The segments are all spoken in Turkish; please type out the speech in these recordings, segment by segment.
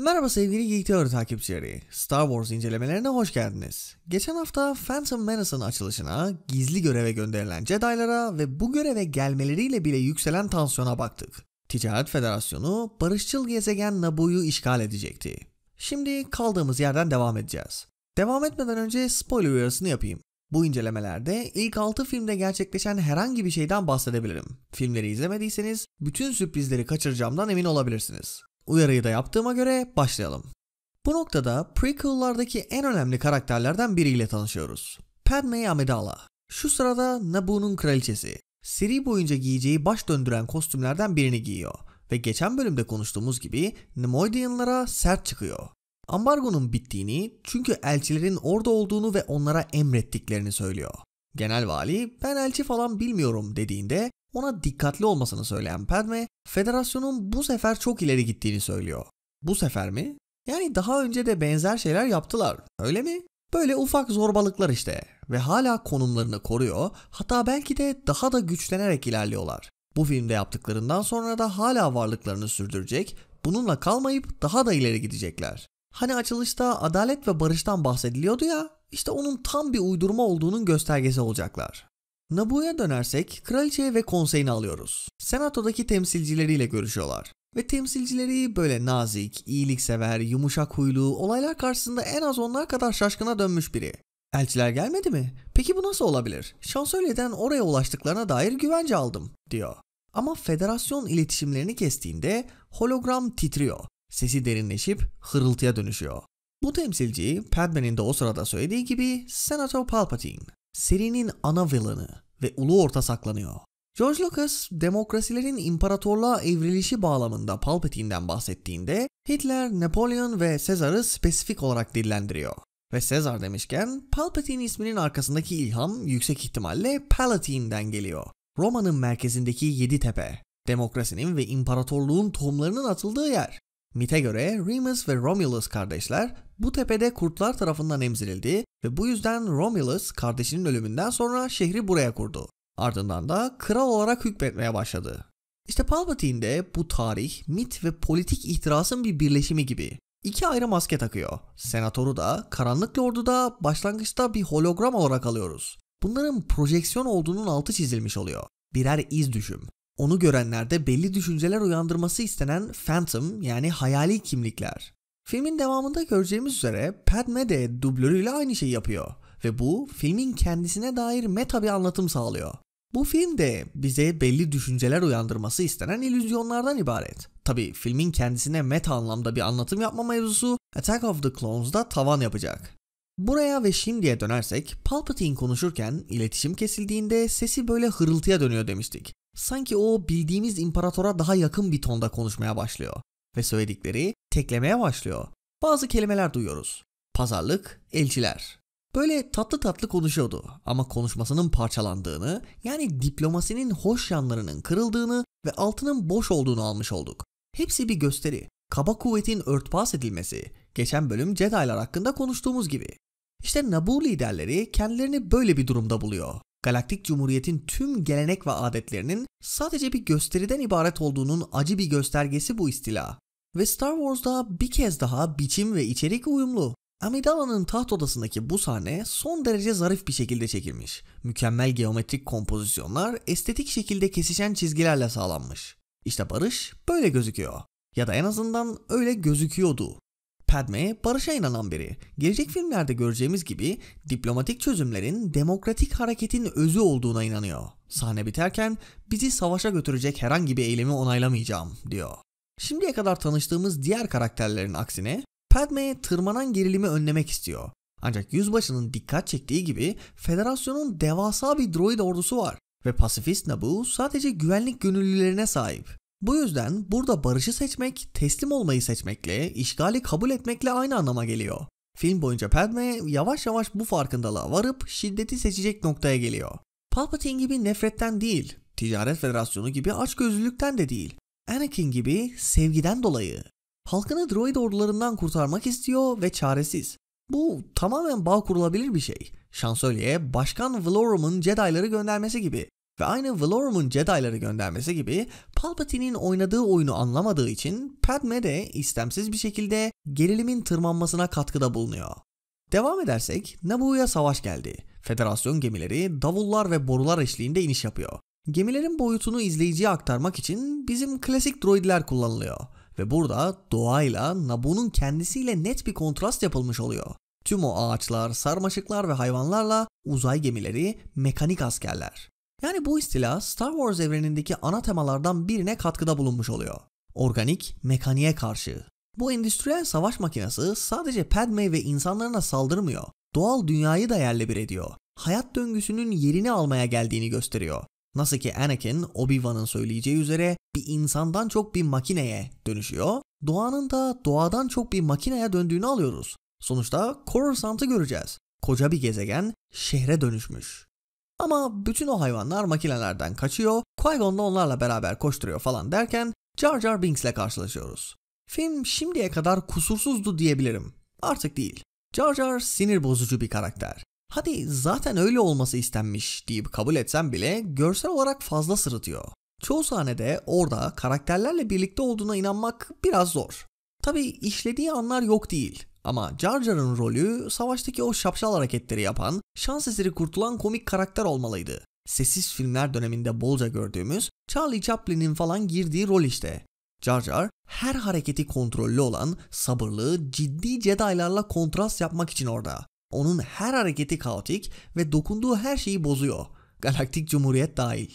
Merhaba sevgili Geek Teori takipçileri. Star Wars incelemelerine hoş geldiniz. Geçen hafta Phantom Menace'ın açılışına, gizli göreve gönderilen Jedi'lara ve bu göreve gelmeleriyle bile yükselen tansiyona baktık. Ticaret Federasyonu barışçıl gezegen Naboo'yu işgal edecekti. Şimdi kaldığımız yerden devam edeceğiz. Devam etmeden önce spoiler uyarısını yapayım. Bu incelemelerde ilk 6 filmde gerçekleşen herhangi bir şeyden bahsedebilirim. Filmleri izlemediyseniz bütün sürprizleri kaçıracağımdan emin olabilirsiniz uyarıyı da yaptığıma göre başlayalım. Bu noktada prequel'lardaki en önemli karakterlerden biriyle tanışıyoruz. Padme Amidala. Şu sırada Naboo'nun kraliçesi. Seri boyunca giyeceği baş döndüren kostümlerden birini giyiyor ve geçen bölümde konuştuğumuz gibi Nemoidianlara sert çıkıyor. Ambargonun bittiğini çünkü elçilerin orada olduğunu ve onlara emrettiklerini söylüyor. Genel vali ben elçi falan bilmiyorum dediğinde ona dikkatli olmasını söyleyen Padme, federasyonun bu sefer çok ileri gittiğini söylüyor. Bu sefer mi? Yani daha önce de benzer şeyler yaptılar, öyle mi? Böyle ufak zorbalıklar işte ve hala konumlarını koruyor, hatta belki de daha da güçlenerek ilerliyorlar. Bu filmde yaptıklarından sonra da hala varlıklarını sürdürecek, bununla kalmayıp daha da ileri gidecekler. Hani açılışta adalet ve barıştan bahsediliyordu ya, işte onun tam bir uydurma olduğunun göstergesi olacaklar. Nabu'ya dönersek kraliçeyi ve konseyini alıyoruz. Senato'daki temsilcileriyle görüşüyorlar. Ve temsilcileri böyle nazik, iyiliksever, yumuşak huylu, olaylar karşısında en az onlar kadar şaşkına dönmüş biri. Elçiler gelmedi mi? Peki bu nasıl olabilir? Şansölyeden oraya ulaştıklarına dair güvence aldım, diyor. Ama federasyon iletişimlerini kestiğinde hologram titriyor. Sesi derinleşip hırıltıya dönüşüyor. Bu temsilci Padme'nin de o sırada söylediği gibi Senator Palpatine. Serinin ana villanı ve ulu orta saklanıyor. George Lucas, demokrasilerin imparatorluğa evrilişi bağlamında Palpatine'den bahsettiğinde Hitler, Napolyon ve Sezar'ı spesifik olarak dillendiriyor. Ve Caesar demişken Palpatine isminin arkasındaki ilham yüksek ihtimalle Palatine'den geliyor. Roma'nın merkezindeki yedi tepe, demokrasinin ve imparatorluğun tohumlarının atıldığı yer. Mite göre Remus ve Romulus kardeşler bu tepede kurtlar tarafından emzirildi ve bu yüzden Romulus kardeşinin ölümünden sonra şehri buraya kurdu. Ardından da kral olarak hükmetmeye başladı. İşte Palpatine de bu tarih, mit ve politik ihtirasın bir birleşimi gibi. İki ayrı maske takıyor. Senatoru da, Karanlık Lord'u da başlangıçta bir hologram olarak alıyoruz. Bunların projeksiyon olduğunun altı çizilmiş oluyor. Birer iz düşüm onu görenlerde belli düşünceler uyandırması istenen phantom yani hayali kimlikler. Filmin devamında göreceğimiz üzere Padme de dublörüyle aynı şeyi yapıyor ve bu filmin kendisine dair meta bir anlatım sağlıyor. Bu film de bize belli düşünceler uyandırması istenen illüzyonlardan ibaret. Tabi filmin kendisine meta anlamda bir anlatım yapma mevzusu Attack of the Clones'da tavan yapacak. Buraya ve şimdiye dönersek Palpatine konuşurken iletişim kesildiğinde sesi böyle hırıltıya dönüyor demiştik. Sanki o bildiğimiz imparatora daha yakın bir tonda konuşmaya başlıyor ve söyledikleri teklemeye başlıyor. Bazı kelimeler duyuyoruz. Pazarlık, elçiler. Böyle tatlı tatlı konuşuyordu ama konuşmasının parçalandığını, yani diplomasinin hoş yanlarının kırıldığını ve altının boş olduğunu almış olduk. Hepsi bir gösteri. Kaba kuvvetin örtbas edilmesi, geçen bölüm Jedi'lar hakkında konuştuğumuz gibi. İşte Naboo liderleri kendilerini böyle bir durumda buluyor. Galaktik Cumhuriyet'in tüm gelenek ve adetlerinin sadece bir gösteriden ibaret olduğunun acı bir göstergesi bu istila. Ve Star Wars'da bir kez daha biçim ve içerik uyumlu. Amidala'nın taht odasındaki bu sahne son derece zarif bir şekilde çekilmiş. Mükemmel geometrik kompozisyonlar estetik şekilde kesişen çizgilerle sağlanmış. İşte barış böyle gözüküyor. Ya da en azından öyle gözüküyordu. Padme barışa inanan biri. Gelecek filmlerde göreceğimiz gibi diplomatik çözümlerin demokratik hareketin özü olduğuna inanıyor. Sahne biterken bizi savaşa götürecek herhangi bir eylemi onaylamayacağım diyor. Şimdiye kadar tanıştığımız diğer karakterlerin aksine Padme tırmanan gerilimi önlemek istiyor. Ancak yüzbaşının dikkat çektiği gibi federasyonun devasa bir droid ordusu var ve pasifist Naboo sadece güvenlik gönüllülerine sahip. Bu yüzden burada barışı seçmek, teslim olmayı seçmekle, işgali kabul etmekle aynı anlama geliyor. Film boyunca Padme yavaş yavaş bu farkındalığa varıp şiddeti seçecek noktaya geliyor. Palpatine gibi nefretten değil, Ticaret Federasyonu gibi açgözlülükten de değil, Anakin gibi sevgiden dolayı. Halkını droid ordularından kurtarmak istiyor ve çaresiz. Bu tamamen bağ kurulabilir bir şey. Şansölye, Başkan Valorum'un Jedi'ları göndermesi gibi. Ve aynı Valorum'un Jedi'ları göndermesi gibi Palpatine'in oynadığı oyunu anlamadığı için Padme de istemsiz bir şekilde gerilimin tırmanmasına katkıda bulunuyor. Devam edersek Naboo'ya savaş geldi. Federasyon gemileri davullar ve borular eşliğinde iniş yapıyor. Gemilerin boyutunu izleyiciye aktarmak için bizim klasik droidler kullanılıyor ve burada doğayla Naboo'nun kendisiyle net bir kontrast yapılmış oluyor. Tüm o ağaçlar, sarmaşıklar ve hayvanlarla uzay gemileri mekanik askerler. Yani bu istila Star Wars evrenindeki ana temalardan birine katkıda bulunmuş oluyor. Organik mekaniğe karşı. Bu endüstriyel savaş makinesi sadece Padme ve insanlarına saldırmıyor. Doğal dünyayı da yerle bir ediyor. Hayat döngüsünün yerini almaya geldiğini gösteriyor. Nasıl ki Anakin Obi-Wan'ın söyleyeceği üzere bir insandan çok bir makineye dönüşüyor. Doğanın da doğadan çok bir makineye döndüğünü alıyoruz. Sonuçta Coruscant'ı göreceğiz. Koca bir gezegen şehre dönüşmüş. Ama bütün o hayvanlar makinelerden kaçıyor, Qui-Gon da onlarla beraber koşturuyor falan derken Jar Jar Binks ile karşılaşıyoruz. Film şimdiye kadar kusursuzdu diyebilirim. Artık değil. Jar Jar sinir bozucu bir karakter. Hadi zaten öyle olması istenmiş deyip kabul etsem bile görsel olarak fazla sırıtıyor. Çoğu sahnede orada karakterlerle birlikte olduğuna inanmak biraz zor. Tabi işlediği anlar yok değil. Ama Jar Jar'ın rolü savaştaki o şapşal hareketleri yapan, şans eseri kurtulan komik karakter olmalıydı. Sessiz filmler döneminde bolca gördüğümüz Charlie Chaplin'in falan girdiği rol işte. Jar Jar her hareketi kontrollü olan, sabırlı, ciddi Jedi'larla kontrast yapmak için orada. Onun her hareketi kaotik ve dokunduğu her şeyi bozuyor. Galaktik Cumhuriyet dahil.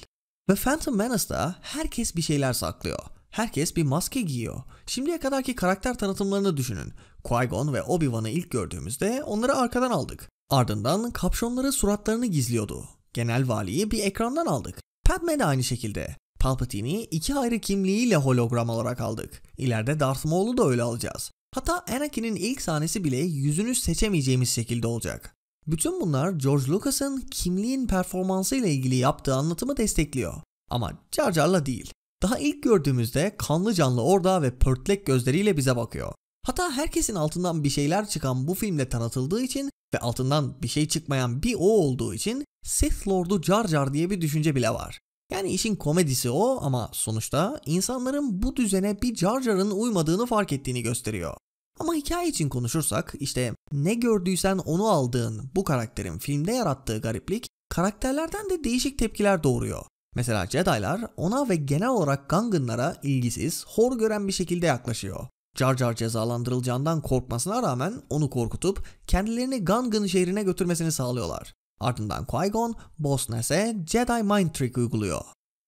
Ve Phantom Menace'da herkes bir şeyler saklıyor. Herkes bir maske giyiyor. Şimdiye kadarki karakter tanıtımlarını düşünün. Qui-Gon ve Obi-Wan'ı ilk gördüğümüzde onları arkadan aldık. Ardından kapşonları suratlarını gizliyordu. Genel valiyi bir ekrandan aldık. Padme de aynı şekilde. Palpatine'i iki ayrı kimliğiyle hologram olarak aldık. İleride Darth Maul'u da öyle alacağız. Hatta Anakin'in ilk sahnesi bile yüzünü seçemeyeceğimiz şekilde olacak. Bütün bunlar George Lucas'ın kimliğin performansı ile ilgili yaptığı anlatımı destekliyor. Ama Jar Jar'la değil. Daha ilk gördüğümüzde kanlı canlı orada ve pörtlek gözleriyle bize bakıyor. Hatta herkesin altından bir şeyler çıkan bu filmde tanıtıldığı için ve altından bir şey çıkmayan bir o olduğu için Sith Lord'u Jar Jar diye bir düşünce bile var. Yani işin komedisi o ama sonuçta insanların bu düzene bir Jar Jar'ın uymadığını fark ettiğini gösteriyor. Ama hikaye için konuşursak işte ne gördüysen onu aldığın bu karakterin filmde yarattığı gariplik karakterlerden de değişik tepkiler doğuruyor. Mesela Jedi'lar ona ve genel olarak Gungan'lara ilgisiz, hor gören bir şekilde yaklaşıyor. Jar Jar cezalandırılacağından korkmasına rağmen onu korkutup kendilerini Gungan şehrine götürmesini sağlıyorlar. Ardından Qui-Gon, Boss Nass'e Jedi Mind Trick uyguluyor.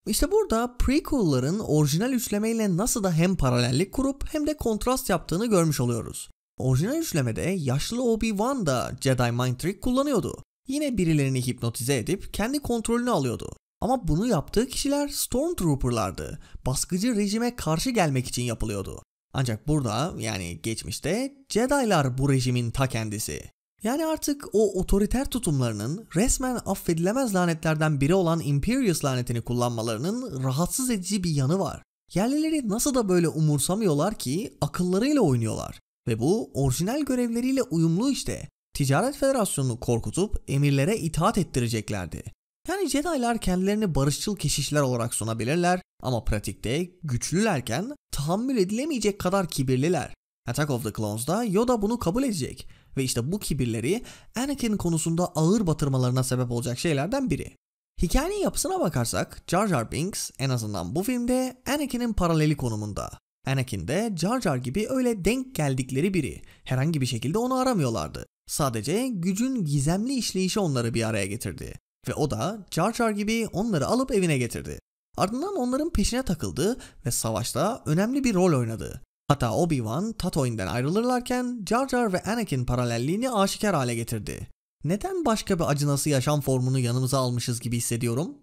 İşte burada prequel'ların orijinal üçlemeyle nasıl da hem paralellik kurup hem de kontrast yaptığını görmüş oluyoruz. Orijinal üçlemede yaşlı Obi-Wan da Jedi Mind Trick kullanıyordu. Yine birilerini hipnotize edip kendi kontrolünü alıyordu. Ama bunu yaptığı kişiler Stormtrooper'lardı. Baskıcı rejime karşı gelmek için yapılıyordu. Ancak burada yani geçmişte Jedi'lar bu rejimin ta kendisi. Yani artık o otoriter tutumlarının resmen affedilemez lanetlerden biri olan Imperius lanetini kullanmalarının rahatsız edici bir yanı var. Yerlileri nasıl da böyle umursamıyorlar ki akıllarıyla oynuyorlar. Ve bu orijinal görevleriyle uyumlu işte. Ticaret Federasyonu'nu korkutup emirlere itaat ettireceklerdi. Yani Jedi'lar kendilerini barışçıl keşişler olarak sunabilirler ama pratikte güçlülerken tahammül edilemeyecek kadar kibirliler. Attack of the Clones'da Yoda bunu kabul edecek ve işte bu kibirleri Anakin konusunda ağır batırmalarına sebep olacak şeylerden biri. Hikayenin yapısına bakarsak Jar Jar Binks en azından bu filmde Anakin'in paraleli konumunda. Anakin de Jar Jar gibi öyle denk geldikleri biri. Herhangi bir şekilde onu aramıyorlardı. Sadece gücün gizemli işleyişi onları bir araya getirdi. Ve o da Jar Jar gibi onları alıp evine getirdi. Ardından onların peşine takıldı ve savaşta önemli bir rol oynadı. Hatta Obi-Wan Tatooine'den ayrılırlarken Jar Jar ve Anakin paralelliğini aşikar hale getirdi. Neden başka bir acınası yaşam formunu yanımıza almışız gibi hissediyorum?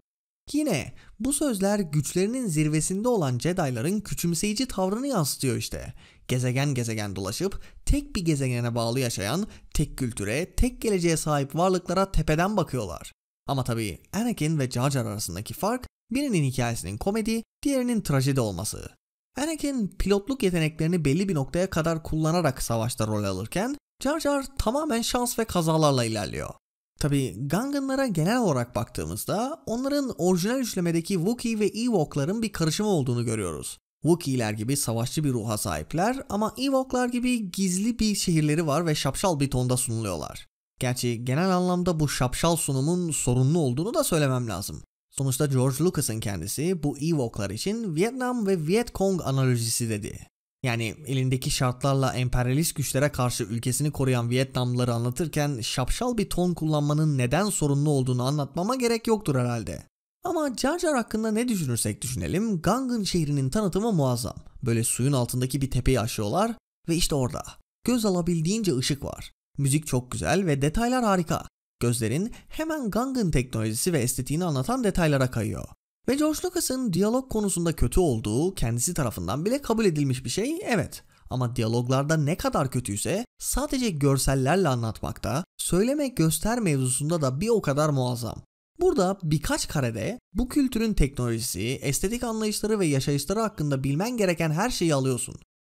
Yine bu sözler güçlerinin zirvesinde olan Jedi'ların küçümseyici tavrını yansıtıyor işte. Gezegen gezegen dolaşıp tek bir gezegene bağlı yaşayan, tek kültüre, tek geleceğe sahip varlıklara tepeden bakıyorlar. Ama tabii Anakin ve Jar Jar arasındaki fark birinin hikayesinin komedi, diğerinin trajedi olması. Anakin pilotluk yeteneklerini belli bir noktaya kadar kullanarak savaşta rol alırken Jar Jar tamamen şans ve kazalarla ilerliyor. Tabi Ganganlara genel olarak baktığımızda onların orijinal üçlemedeki Wookiee ve Ewok'ların bir karışımı olduğunu görüyoruz. Wookiee'ler gibi savaşçı bir ruha sahipler ama Ewok'lar gibi gizli bir şehirleri var ve şapşal bir tonda sunuluyorlar. Gerçi genel anlamda bu şapşal sunumun sorunlu olduğunu da söylemem lazım. Sonuçta George Lucas'ın kendisi bu Ewok'lar için Vietnam ve Vietcong analojisi dedi. Yani elindeki şartlarla emperyalist güçlere karşı ülkesini koruyan Vietnamlıları anlatırken şapşal bir ton kullanmanın neden sorunlu olduğunu anlatmama gerek yoktur herhalde. Ama Jar Jar hakkında ne düşünürsek düşünelim Gangun şehrinin tanıtımı muazzam. Böyle suyun altındaki bir tepeyi aşıyorlar ve işte orada. Göz alabildiğince ışık var. Müzik çok güzel ve detaylar harika. Gözlerin hemen Gangan teknolojisi ve estetiğini anlatan detaylara kayıyor. Ve George Lucas'ın diyalog konusunda kötü olduğu kendisi tarafından bile kabul edilmiş bir şey evet. Ama diyaloglarda ne kadar kötüyse sadece görsellerle anlatmakta, söyleme göster mevzusunda da bir o kadar muazzam. Burada birkaç karede bu kültürün teknolojisi, estetik anlayışları ve yaşayışları hakkında bilmen gereken her şeyi alıyorsun.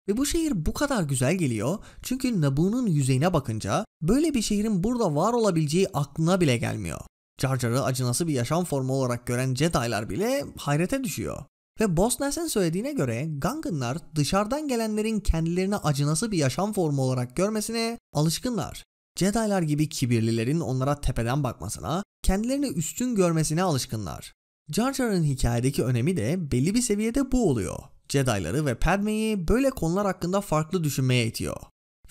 Ve bu şehir bu kadar güzel geliyor çünkü Naboo'nun yüzeyine bakınca böyle bir şehrin burada var olabileceği aklına bile gelmiyor. Jar Jar'ı acınası bir yaşam formu olarak gören Jedi'lar bile hayrete düşüyor. Ve Boss Nass'in söylediğine göre Gangunlar dışarıdan gelenlerin kendilerine acınası bir yaşam formu olarak görmesine alışkınlar. Jedi'lar gibi kibirlilerin onlara tepeden bakmasına, kendilerini üstün görmesine alışkınlar. Jar Jar'ın hikayedeki önemi de belli bir seviyede bu oluyor. Jedi'ları ve Padme'yi böyle konular hakkında farklı düşünmeye itiyor.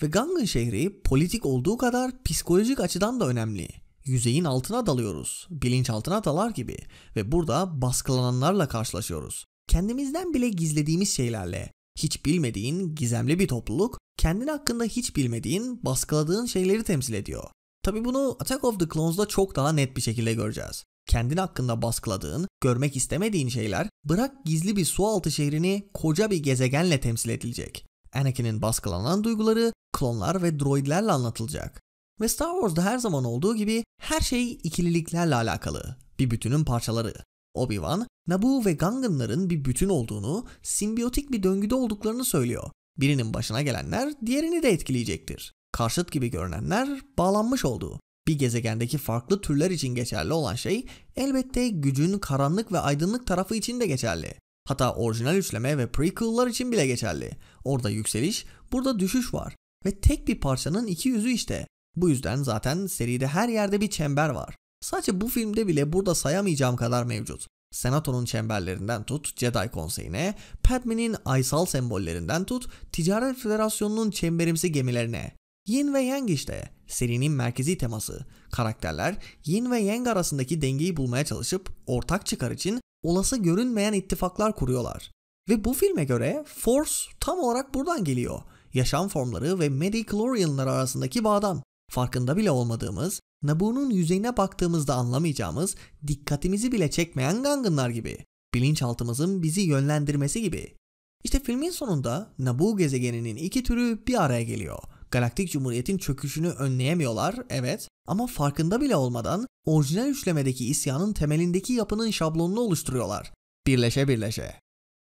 Ve Gangan şehri politik olduğu kadar psikolojik açıdan da önemli. Yüzeyin altına dalıyoruz, bilinçaltına dalar gibi ve burada baskılananlarla karşılaşıyoruz. Kendimizden bile gizlediğimiz şeylerle, hiç bilmediğin gizemli bir topluluk, kendin hakkında hiç bilmediğin, baskıladığın şeyleri temsil ediyor. Tabi bunu Attack of the Clones'da çok daha net bir şekilde göreceğiz. Kendin hakkında baskıladığın, Görmek istemediğin şeyler bırak gizli bir sualtı şehrini koca bir gezegenle temsil edilecek. Anakin'in baskılanan duyguları klonlar ve droidlerle anlatılacak. Ve Star Wars'da her zaman olduğu gibi her şey ikililiklerle alakalı. Bir bütünün parçaları. Obi-Wan, Naboo ve Ganganların bir bütün olduğunu, simbiyotik bir döngüde olduklarını söylüyor. Birinin başına gelenler diğerini de etkileyecektir. Karşıt gibi görünenler bağlanmış oldu. Bir gezegendeki farklı türler için geçerli olan şey elbette gücün karanlık ve aydınlık tarafı için de geçerli. Hatta orijinal üçleme ve prequel'lar için bile geçerli. Orada yükseliş, burada düşüş var. Ve tek bir parçanın iki yüzü işte. Bu yüzden zaten seride her yerde bir çember var. Sadece bu filmde bile burada sayamayacağım kadar mevcut. Senato'nun çemberlerinden tut Jedi Konseyi'ne, Padme'nin aysal sembollerinden tut Ticaret Federasyonu'nun çemberimsi gemilerine. Yin ve Yang işte. Serinin merkezi teması, karakterler Yin ve Yang arasındaki dengeyi bulmaya çalışıp ortak çıkar için olası görünmeyen ittifaklar kuruyorlar. Ve bu filme göre Force tam olarak buradan geliyor. Yaşam formları ve Medichlorianlar arasındaki bağdan. Farkında bile olmadığımız, Naboo'nun yüzeyine baktığımızda anlamayacağımız, dikkatimizi bile çekmeyen gangınlar gibi. Bilinçaltımızın bizi yönlendirmesi gibi. İşte filmin sonunda Naboo gezegeninin iki türü bir araya geliyor Galaktik Cumhuriyet'in çöküşünü önleyemiyorlar evet ama farkında bile olmadan orijinal üçlemedeki isyanın temelindeki yapının şablonunu oluşturuyorlar. Birleşe birleşe.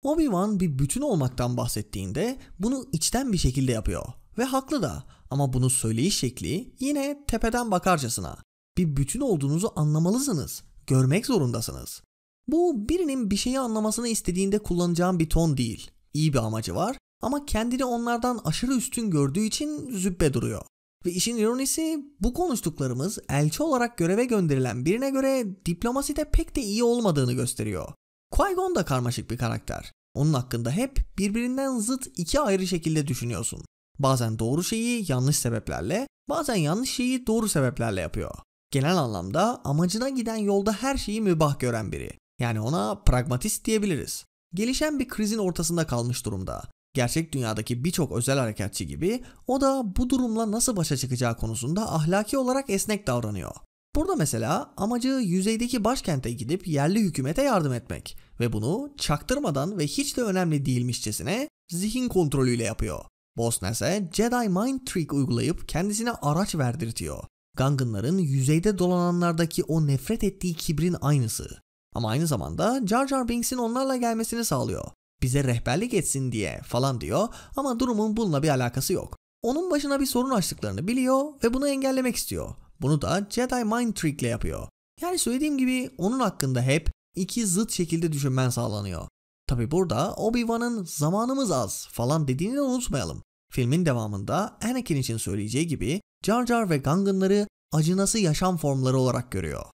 Obi-Wan bir bütün olmaktan bahsettiğinde bunu içten bir şekilde yapıyor ve haklı da ama bunu söyleyiş şekli yine tepeden bakarcasına. Bir bütün olduğunuzu anlamalısınız, görmek zorundasınız. Bu birinin bir şeyi anlamasını istediğinde kullanacağım bir ton değil. İyi bir amacı var ama kendini onlardan aşırı üstün gördüğü için züppe duruyor. Ve işin ironisi bu konuştuklarımız elçi olarak göreve gönderilen birine göre diplomaside pek de iyi olmadığını gösteriyor. Qui-Gon da karmaşık bir karakter. Onun hakkında hep birbirinden zıt iki ayrı şekilde düşünüyorsun. Bazen doğru şeyi yanlış sebeplerle, bazen yanlış şeyi doğru sebeplerle yapıyor. Genel anlamda amacına giden yolda her şeyi mübah gören biri. Yani ona pragmatist diyebiliriz. Gelişen bir krizin ortasında kalmış durumda Gerçek dünyadaki birçok özel harekatçı gibi o da bu durumla nasıl başa çıkacağı konusunda ahlaki olarak esnek davranıyor. Burada mesela amacı yüzeydeki başkente gidip yerli hükümete yardım etmek ve bunu çaktırmadan ve hiç de önemli değilmişçesine zihin kontrolüyle yapıyor. Bosna ise Jedi Mind Trick uygulayıp kendisine araç verdirtiyor. Gangınların yüzeyde dolananlardaki o nefret ettiği kibrin aynısı. Ama aynı zamanda Jar Jar Binks'in onlarla gelmesini sağlıyor bize rehberlik etsin diye falan diyor ama durumun bununla bir alakası yok. Onun başına bir sorun açtıklarını biliyor ve bunu engellemek istiyor. Bunu da Jedi Mind Trick ile yapıyor. Yani söylediğim gibi onun hakkında hep iki zıt şekilde düşünmen sağlanıyor. Tabi burada Obi-Wan'ın zamanımız az falan dediğini de unutmayalım. Filmin devamında Anakin için söyleyeceği gibi Jar Jar ve Ganganları acınası yaşam formları olarak görüyor.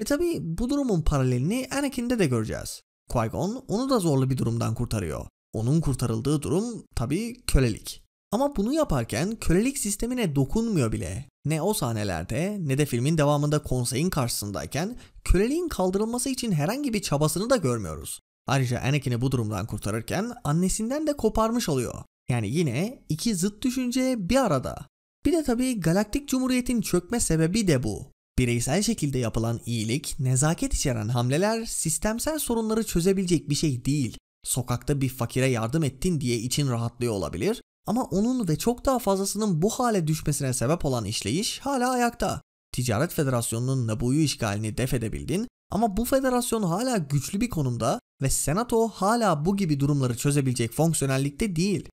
Ve tabi bu durumun paralelini Anakin'de de göreceğiz. Qui-Gon onu da zorlu bir durumdan kurtarıyor. Onun kurtarıldığı durum tabii kölelik. Ama bunu yaparken kölelik sistemine dokunmuyor bile. Ne o sahnelerde ne de filmin devamında konseyin karşısındayken köleliğin kaldırılması için herhangi bir çabasını da görmüyoruz. Ayrıca Anakin'i bu durumdan kurtarırken annesinden de koparmış oluyor. Yani yine iki zıt düşünce bir arada. Bir de tabii Galaktik Cumhuriyet'in çökme sebebi de bu. Bireysel şekilde yapılan iyilik, nezaket içeren hamleler sistemsel sorunları çözebilecek bir şey değil. Sokakta bir fakire yardım ettin diye için rahatlıyor olabilir ama onun ve çok daha fazlasının bu hale düşmesine sebep olan işleyiş hala ayakta. Ticaret Federasyonu'nun Nabu'yu işgalini def edebildin ama bu federasyon hala güçlü bir konumda ve senato hala bu gibi durumları çözebilecek fonksiyonellikte değil.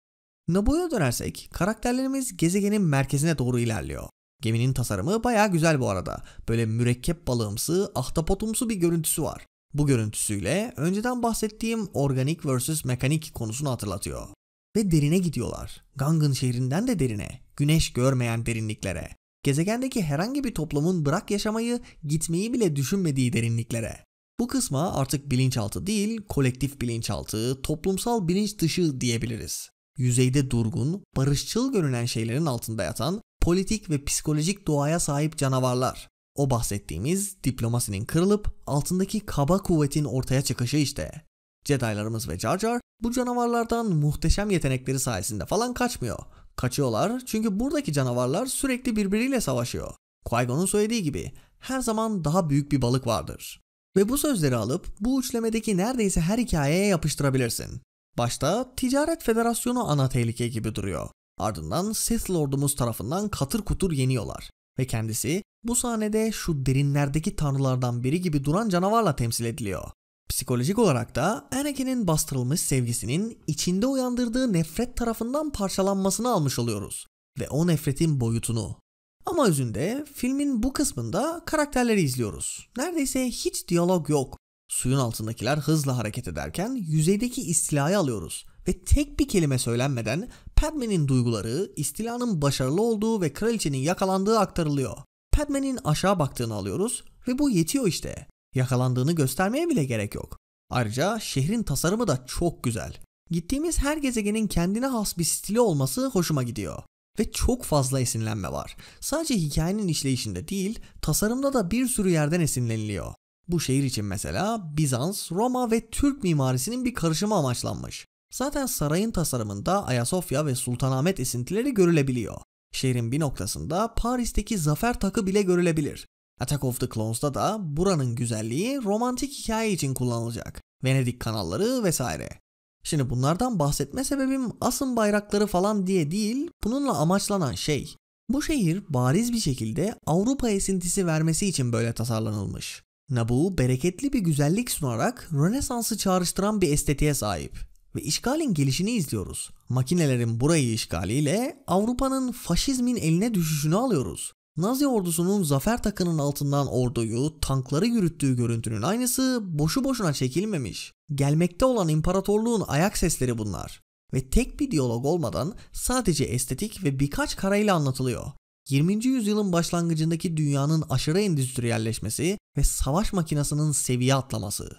Nabu'ya dönersek karakterlerimiz gezegenin merkezine doğru ilerliyor. Geminin tasarımı baya güzel bu arada. Böyle mürekkep balığımsı, ahtapotumsu bir görüntüsü var. Bu görüntüsüyle önceden bahsettiğim organik vs. mekanik konusunu hatırlatıyor. Ve derine gidiyorlar. Gangun şehrinden de derine, güneş görmeyen derinliklere. Gezegendeki herhangi bir toplumun bırak yaşamayı, gitmeyi bile düşünmediği derinliklere. Bu kısma artık bilinçaltı değil, kolektif bilinçaltı, toplumsal bilinç dışı diyebiliriz. Yüzeyde durgun, barışçıl görünen şeylerin altında yatan politik ve psikolojik doğaya sahip canavarlar. O bahsettiğimiz diplomasinin kırılıp altındaki kaba kuvvetin ortaya çıkışı işte. Jedi'larımız ve Jar Jar bu canavarlardan muhteşem yetenekleri sayesinde falan kaçmıyor. Kaçıyorlar çünkü buradaki canavarlar sürekli birbiriyle savaşıyor. Qui-Gon'un söylediği gibi her zaman daha büyük bir balık vardır. Ve bu sözleri alıp bu üçlemedeki neredeyse her hikayeye yapıştırabilirsin. Başta Ticaret Federasyonu ana tehlike gibi duruyor. Ardından Sith Lord'umuz tarafından katır kutur yeniyorlar ve kendisi bu sahnede şu derinlerdeki tanrılardan biri gibi duran canavarla temsil ediliyor. Psikolojik olarak da Anakin'in bastırılmış sevgisinin içinde uyandırdığı nefret tarafından parçalanmasını almış oluyoruz ve o nefretin boyutunu. Ama özünde filmin bu kısmında karakterleri izliyoruz. Neredeyse hiç diyalog yok. Suyun altındakiler hızla hareket ederken yüzeydeki istilayı alıyoruz ve tek bir kelime söylenmeden Padme'nin duyguları istilanın başarılı olduğu ve kraliçenin yakalandığı aktarılıyor. Padme'nin aşağı baktığını alıyoruz ve bu yetiyor işte. Yakalandığını göstermeye bile gerek yok. Ayrıca şehrin tasarımı da çok güzel. Gittiğimiz her gezegenin kendine has bir stili olması hoşuma gidiyor. Ve çok fazla esinlenme var. Sadece hikayenin işleyişinde değil, tasarımda da bir sürü yerden esinleniliyor. Bu şehir için mesela Bizans, Roma ve Türk mimarisinin bir karışımı amaçlanmış. Zaten sarayın tasarımında Ayasofya ve Sultanahmet esintileri görülebiliyor. Şehrin bir noktasında Paris'teki zafer takı bile görülebilir. Attack of the Clones'da da buranın güzelliği romantik hikaye için kullanılacak. Venedik kanalları vesaire. Şimdi bunlardan bahsetme sebebim asın bayrakları falan diye değil, bununla amaçlanan şey. Bu şehir bariz bir şekilde Avrupa esintisi vermesi için böyle tasarlanılmış. Nabu bereketli bir güzellik sunarak Rönesans'ı çağrıştıran bir estetiğe sahip ve işgalin gelişini izliyoruz. Makinelerin burayı işgaliyle Avrupa'nın faşizmin eline düşüşünü alıyoruz. Nazi ordusunun zafer takının altından orduyu, tankları yürüttüğü görüntünün aynısı boşu boşuna çekilmemiş. Gelmekte olan imparatorluğun ayak sesleri bunlar. Ve tek bir diyalog olmadan sadece estetik ve birkaç karayla anlatılıyor. 20. yüzyılın başlangıcındaki dünyanın aşırı endüstriyelleşmesi ve savaş makinasının seviye atlaması.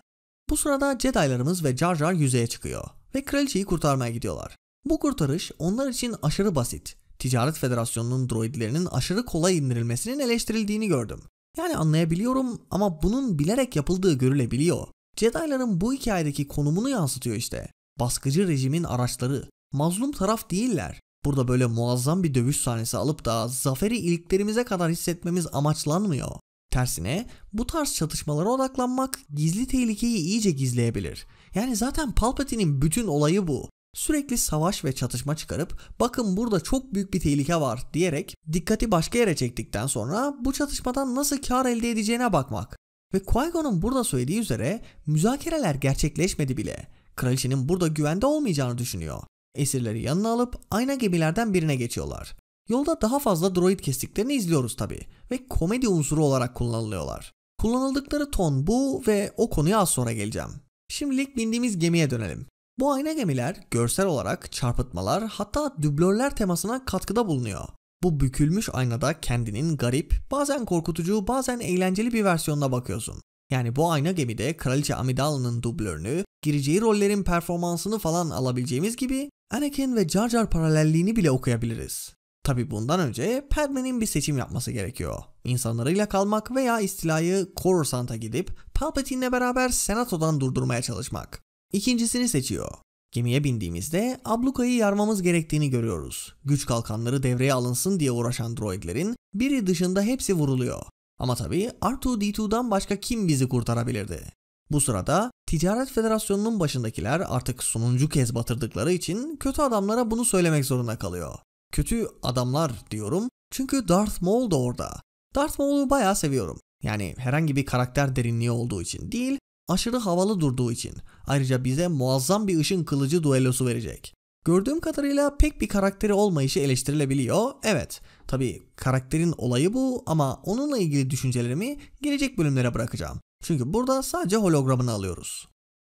Bu sırada Jedi'larımız ve Jar Jar yüzeye çıkıyor ve kraliçeyi kurtarmaya gidiyorlar. Bu kurtarış onlar için aşırı basit. Ticaret Federasyonu'nun droidlerinin aşırı kolay indirilmesinin eleştirildiğini gördüm. Yani anlayabiliyorum ama bunun bilerek yapıldığı görülebiliyor. Jedi'ların bu hikayedeki konumunu yansıtıyor işte. Baskıcı rejimin araçları. Mazlum taraf değiller. Burada böyle muazzam bir dövüş sahnesi alıp da zaferi iliklerimize kadar hissetmemiz amaçlanmıyor. Tersine bu tarz çatışmalara odaklanmak gizli tehlikeyi iyice gizleyebilir yani zaten Palpatine'in bütün olayı bu. Sürekli savaş ve çatışma çıkarıp bakın burada çok büyük bir tehlike var diyerek dikkati başka yere çektikten sonra bu çatışmadan nasıl kar elde edeceğine bakmak. Ve Qui-Gon'un burada söylediği üzere müzakereler gerçekleşmedi bile. Kraliçenin burada güvende olmayacağını düşünüyor. Esirleri yanına alıp ayna gemilerden birine geçiyorlar. Yolda daha fazla droid kestiklerini izliyoruz tabi ve komedi unsuru olarak kullanılıyorlar. Kullanıldıkları ton bu ve o konuya az sonra geleceğim. Şimdilik bindiğimiz gemiye dönelim. Bu ayna gemiler görsel olarak çarpıtmalar hatta dublörler temasına katkıda bulunuyor. Bu bükülmüş aynada kendinin garip, bazen korkutucu, bazen eğlenceli bir versiyonuna bakıyorsun. Yani bu ayna gemide Kraliçe Amidala'nın dublörünü, gireceği rollerin performansını falan alabileceğimiz gibi Anakin ve Jar Jar paralelliğini bile okuyabiliriz. Tabi bundan önce Padme'nin bir seçim yapması gerekiyor. İnsanlarıyla kalmak veya istilayı Coruscant'a gidip Palpatine'le beraber senatodan durdurmaya çalışmak. İkincisini seçiyor. Gemiye bindiğimizde ablukayı yarmamız gerektiğini görüyoruz. Güç kalkanları devreye alınsın diye uğraşan droidlerin biri dışında hepsi vuruluyor. Ama tabi R2-D2'dan başka kim bizi kurtarabilirdi? Bu sırada Ticaret Federasyonu'nun başındakiler artık sonuncu kez batırdıkları için kötü adamlara bunu söylemek zorunda kalıyor. Kötü adamlar diyorum çünkü Darth Maul da orada. Darth Maul'u bayağı seviyorum. Yani herhangi bir karakter derinliği olduğu için değil, aşırı havalı durduğu için. Ayrıca bize muazzam bir ışın kılıcı duellosu verecek. Gördüğüm kadarıyla pek bir karakteri olmayışı eleştirilebiliyor. Evet, tabi karakterin olayı bu ama onunla ilgili düşüncelerimi gelecek bölümlere bırakacağım. Çünkü burada sadece hologramını alıyoruz.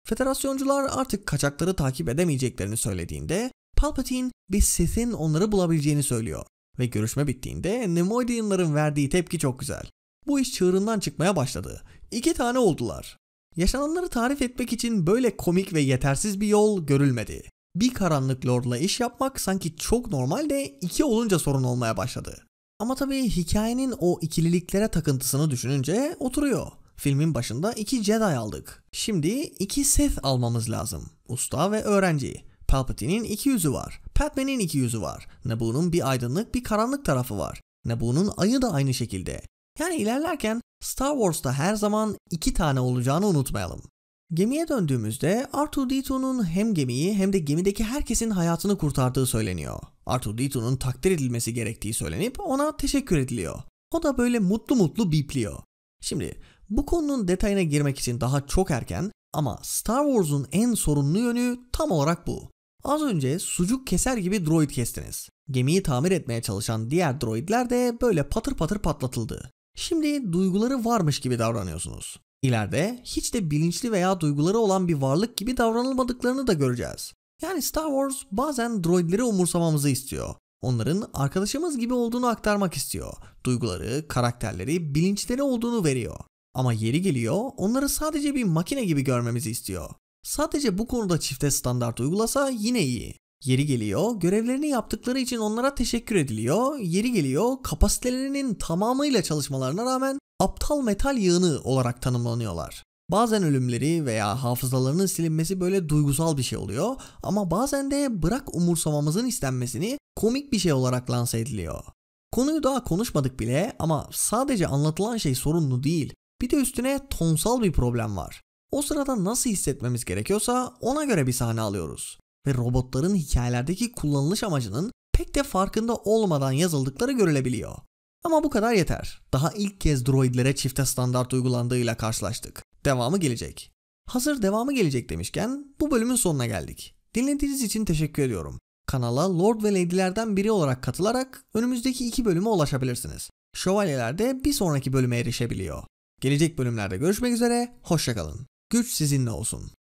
Federasyoncular artık kaçakları takip edemeyeceklerini söylediğinde Palpatine bir Sith'in onları bulabileceğini söylüyor. Ve görüşme bittiğinde Nemoidianların verdiği tepki çok güzel. Bu iş çığırından çıkmaya başladı. İki tane oldular. Yaşananları tarif etmek için böyle komik ve yetersiz bir yol görülmedi. Bir karanlık lordla iş yapmak sanki çok normal de iki olunca sorun olmaya başladı. Ama tabii hikayenin o ikililiklere takıntısını düşününce oturuyor. Filmin başında iki Jedi aldık. Şimdi iki Sith almamız lazım. Usta ve öğrenci. Palpatine'in iki yüzü var. Padme'nin iki yüzü var. Naboo'nun bir aydınlık bir karanlık tarafı var. Naboo'nun ayı da aynı şekilde. Yani ilerlerken Star Wars'ta her zaman iki tane olacağını unutmayalım. Gemiye döndüğümüzde R2-D2'nun hem gemiyi hem de gemideki herkesin hayatını kurtardığı söyleniyor. R2-D2'nun takdir edilmesi gerektiği söylenip ona teşekkür ediliyor. O da böyle mutlu mutlu bipliyor. Şimdi bu konunun detayına girmek için daha çok erken ama Star Wars'un en sorunlu yönü tam olarak bu. Az önce sucuk keser gibi droid kestiniz. Gemiyi tamir etmeye çalışan diğer droidler de böyle patır patır patlatıldı. Şimdi duyguları varmış gibi davranıyorsunuz. İleride hiç de bilinçli veya duyguları olan bir varlık gibi davranılmadıklarını da göreceğiz. Yani Star Wars bazen droidleri umursamamızı istiyor. Onların arkadaşımız gibi olduğunu aktarmak istiyor. Duyguları, karakterleri, bilinçleri olduğunu veriyor. Ama yeri geliyor onları sadece bir makine gibi görmemizi istiyor. Sadece bu konuda çifte standart uygulasa yine iyi. Yeri geliyor, görevlerini yaptıkları için onlara teşekkür ediliyor. Yeri geliyor, kapasitelerinin tamamıyla çalışmalarına rağmen aptal metal yığını olarak tanımlanıyorlar. Bazen ölümleri veya hafızalarının silinmesi böyle duygusal bir şey oluyor ama bazen de bırak umursamamızın istenmesini komik bir şey olarak lanse ediliyor. Konuyu daha konuşmadık bile ama sadece anlatılan şey sorunlu değil. Bir de üstüne tonsal bir problem var. O sırada nasıl hissetmemiz gerekiyorsa ona göre bir sahne alıyoruz. Ve robotların hikayelerdeki kullanılış amacının pek de farkında olmadan yazıldıkları görülebiliyor. Ama bu kadar yeter. Daha ilk kez droidlere çifte standart uygulandığıyla karşılaştık. Devamı gelecek. Hazır devamı gelecek demişken bu bölümün sonuna geldik. Dinlediğiniz için teşekkür ediyorum. Kanala Lord ve Lady'lerden biri olarak katılarak önümüzdeki iki bölüme ulaşabilirsiniz. Şövalyeler de bir sonraki bölüme erişebiliyor. Gelecek bölümlerde görüşmek üzere, hoşçakalın. Güç sizinle olsun.